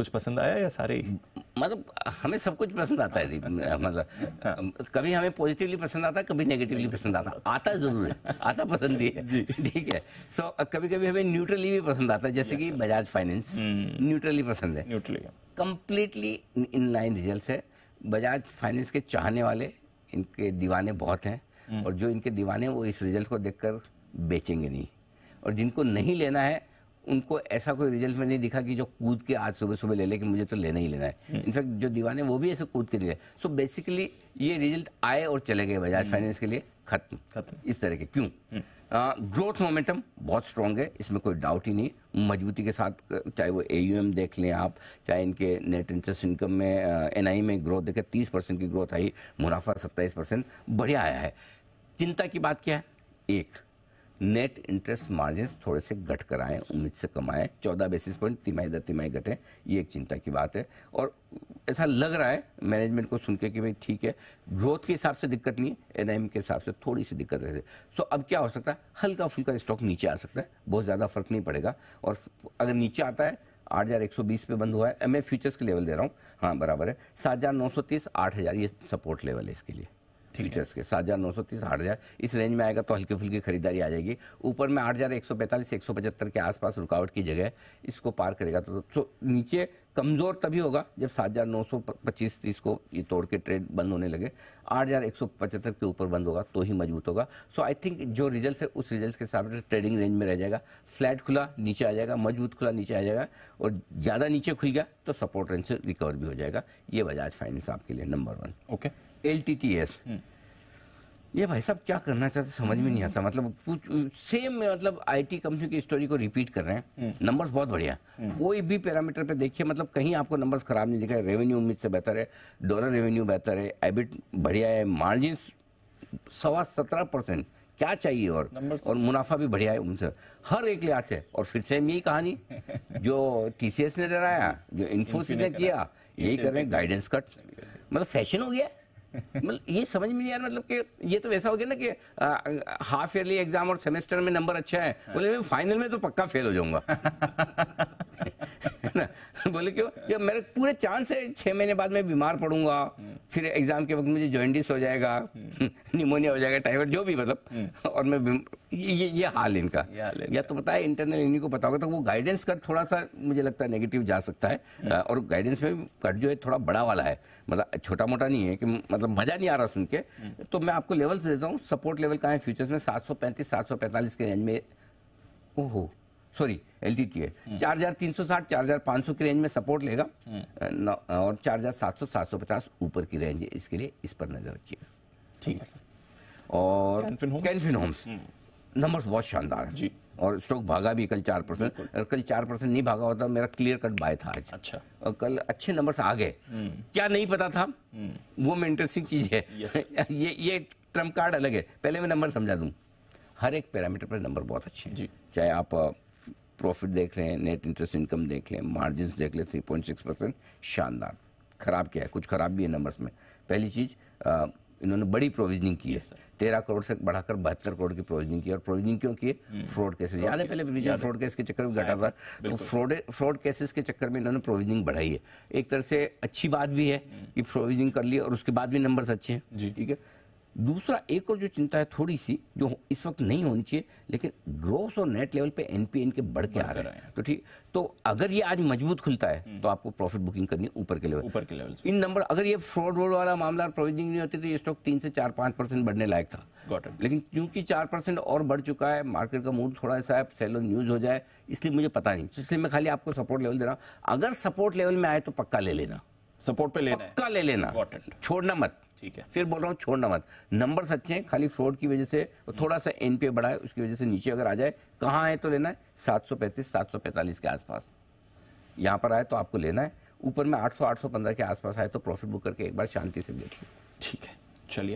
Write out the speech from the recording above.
कुछ पसंद आया या सारे ही मतलब हमें सब कुछ पसंद आता है मतलब कभी हमें पॉजिटिवली पसंद आता कभी नेगेटिवली पसंद आता आता जरूर है आता पसंद ही है ठीक है सो so, कभी कभी हमें न्यूट्रली भी पसंद आता है जैसे कि बजाज फाइनेंस न्यूट्रली पसंद है neutrally completely in line result है बजाज फाइनेंस के चाहने वाले इनके दीवाने बहुत हैं हम्म। और जो इनके दीवाने वो इस रिजल्ट को देखकर बेचेंगे नहीं और जिनको नहीं लेना है उनको ऐसा कोई रिजल्ट में नहीं दिखा कि जो कूद के आज सुबह सुबह ले ले कि मुझे तो लेना ही लेना है इनफैक्ट हम्म। जो दीवाने वो भी ऐसे कूद के लिए सो बेसिकली ये रिजल्ट आए और चले गए बजाज हम्म। फाइनेंस के लिए खत्म खत्म इस तरह के क्यों ग्रोथ मोमेंटम हम्म। बहुत स्ट्रांग है इसमें कोई डाउट ही नहीं मजबूती के साथ चाहे वो ए देख लें आप चाहे इनके नेट इंटरेस्ट इनकम में एन में ग्रोथ देखें तीस परसेंट की ग्रोथ आई मुनाफा सत्ताईस परसेंट बढ़िया आया है चिंता की बात क्या है एक नेट इंटरेस्ट मार्जिन थोड़े से घट कर आए उम्मीद से कम आए चौदह बेसिस पॉइंट तिमाही दर तिमाही घटे ये एक चिंता की बात है और ऐसा लग रहा है मैनेजमेंट को सुन के कि भाई ठीक है ग्रोथ के हिसाब से दिक्कत नहीं है एन के हिसाब से थोड़ी सी दिक्कत है सो अब क्या हो सकता है हल्का फुल्का स्टॉक नीचे आ सकता है बहुत ज़्यादा फर्क नहीं पड़ेगा और अगर नीचे आता है आठ हज़ार एक सौ बीस पे बंद हुआ है मैं फ्यूचर्स के लेवल दे रहा हूँ हाँ बराबर है सात हज़ार नौ सौ तीस आठ हज़ार ये सपोर्ट लेवल है इसके लिए फ्यूचर्स के सात हज़ार नौ सौ तीस आठ हज़ार इस रेंज में आएगा तो हल्की फुल्की खरीदारी आ जाएगी ऊपर में आठ हज़ार एक सौ पैंतालीस एक सौ पचहत्तर के आसपास रुकावट की जगह इसको पार करेगा तो, तो, तो नीचे कमज़ोर तभी होगा जब सात हज़ार नौ सौ पच्चीस तीस को ये तोड़ के ट्रेड बंद होने लगे आठ हज़ार एक सौ पचहत्तर के ऊपर बंद होगा तो ही मजबूत होगा सो आई थिंक जो रिजल्ट है उस रिजल्ट के हिसाब से ट्रेडिंग रेंज में रह जाएगा फ्लैट खुला नीचे आ जाएगा मजबूत खुला नीचे आ जाएगा और ज़्यादा नीचे खुल गया तो सपोर्ट रेंज से रिकवर भी हो जाएगा ये बजाज फाइनेंस आपके लिए number one okay okay. L T T S ये भाई साहब क्या करना चाहते समझ में नहीं आता मतलब कुछ सेम मतलब आईटी कंपनी की स्टोरी को रिपीट कर रहे हैं नंबर्स हम्म। बहुत बढ़िया हम्म। कोई भी पैरामीटर पे देखिए मतलब कहीं आपको नंबर्स खराब नहीं दिखा रेवेन्यू उम्मीद से बेहतर है डॉलर रेवेन्यू बेहतर है एबिट बढ़िया है मार्जिन सवा सत्रह परसेंट क्या चाहिए और और मुनाफा भी बढ़िया है उनसे हर एक लिहाज से और फिर सेम यही कहानी जो टीसीएस ने डराया जो इन्फोसिस ने किया यही कर रहे हैं गाइडेंस कट मतलब फैशन हो गया मतलब ये समझ में नहीं आ रहा मतलब कि ये तो वैसा हो गया ना कि हाफ ईयरली एग्जाम और सेमेस्टर में नंबर अच्छा है बोले मैं फाइनल में तो पक्का फेल हो जाऊंगा ना बोले क्यों ये मेरे पूरे चांस है छः महीने बाद मैं बीमार पड़ूंगा फिर एग्ज़ाम के वक्त मुझे जॉइंटिस हो जाएगा निमोनिया हो जाएगा टाइफाइड जो भी मतलब हम्म। और मैं ये ये हाल इनका या तो बताए इंटरनल इन्हीं को बताओगे तो वो गाइडेंस कट थोड़ा सा मुझे लगता है नेगेटिव जा सकता है हम्म। और गाइडेंस में कट जो है थोड़ा बड़ा वाला है मतलब छोटा मोटा नहीं है कि मतलब मज़ा नहीं आ रहा सुन के हम्म। तो मैं आपको लेवल्स देता हूँ सपोर्ट लेवल कहाँ है फ्यूचर्स में सात सौ के रेंज में ओहो सॉरी एल टी टी है चार हजार तीन सौ साठ चार हजार पाँच सौ की रेंज में सपोर्ट लेगा hmm. और चार हजार सात सौ सात सौ पचास ऊपर की रेंज है इसके लिए इस पर नजर रखिएगा ठीक है सर और कैनफिन होम्स नंबर्स बहुत शानदार है जी और स्टॉक भागा भी कल चार परसेंट अगर कल चार परसेंट नहीं भागा होता मेरा क्लियर कट बाय था आज अच्छा और कल अच्छे नंबर्स आ गए hmm. क्या नहीं पता था hmm. वो में इंटरेस्टिंग चीज़ है ये ये ट्रम्प कार्ड अलग है पहले मैं नंबर समझा दूँ हर एक पैरामीटर पर नंबर बहुत अच्छे हैं चाहे आप प्रॉफिट देख लें नेट इंटरेस्ट इनकम देख लें मार्जिन देख लें थ्री पॉइंट सिक्स परसेंट शानदार ख़राब क्या है कुछ ख़राब भी है नंबर्स में पहली चीज़ इन्होंने बड़ी प्रोविजनिंग की है तेरह करोड़ से बढ़ाकर बहत्तर करोड़ की प्रोविजनिंग की और प्रोविजनिंग क्यों की फ्रॉड हम्म। केसेस याद है पहले फ्रॉड केस के चक्कर में घटा था तो फ्रॉड फ्रॉड केसेस के चक्कर में इन्होंने प्रोविजनिंग बढ़ाई है एक तरह से अच्छी बात भी है हम्म। कि प्रोविजनिंग कर ली और उसके बाद भी नंबर अच्छे हैं ठीक है दूसरा एक और जो चिंता है थोड़ी सी जो इस वक्त नहीं होनी चाहिए लेकिन ग्रोथ और नेट लेवल पे एनपीए इनके बढ़ के आ रहे हैं तो ठीक तो अगर ये आज मजबूत खुलता है हम्म। तो आपको प्रॉफिट बुकिंग करनी ऊपर के लेवल ऊपर के लेवल इन नंबर अगर ये फ्रॉड वोड वाला मामला प्रोविजनिंग नहीं होती तो ये स्टॉक तीन से चार पाँच परसेंट बढ़ने लायक था लेकिन क्योंकि चार परसेंट और बढ़ चुका है मार्केट का मूड थोड़ा सा सेल और न्यूज हो जाए इसलिए मुझे पता नहीं इसलिए मैं खाली आपको सपोर्ट लेवल दे रहा हूँ अगर सपोर्ट लेवल में आए तो पक्का ले लेना सपोर्ट पे लेना पक्का ले लेना छोड़ना मत ठीक है फिर बोल रहा हूँ छोड़ना मत नंबर सच्चे हैं खाली फ्रॉड की वजह से थोड़ा सा एन पी बढ़ा है उसकी वजह से नीचे अगर आ जाए कहाँ है तो लेना है सात सौ पैंतीस सात सौ पैंतालीस के आसपास यहाँ पर आए तो आपको लेना है ऊपर में आठ सौ आठ सौ पंद्रह के आसपास आए तो प्रॉफिट बुक करके एक बार शांति से देख ठीक है चलिए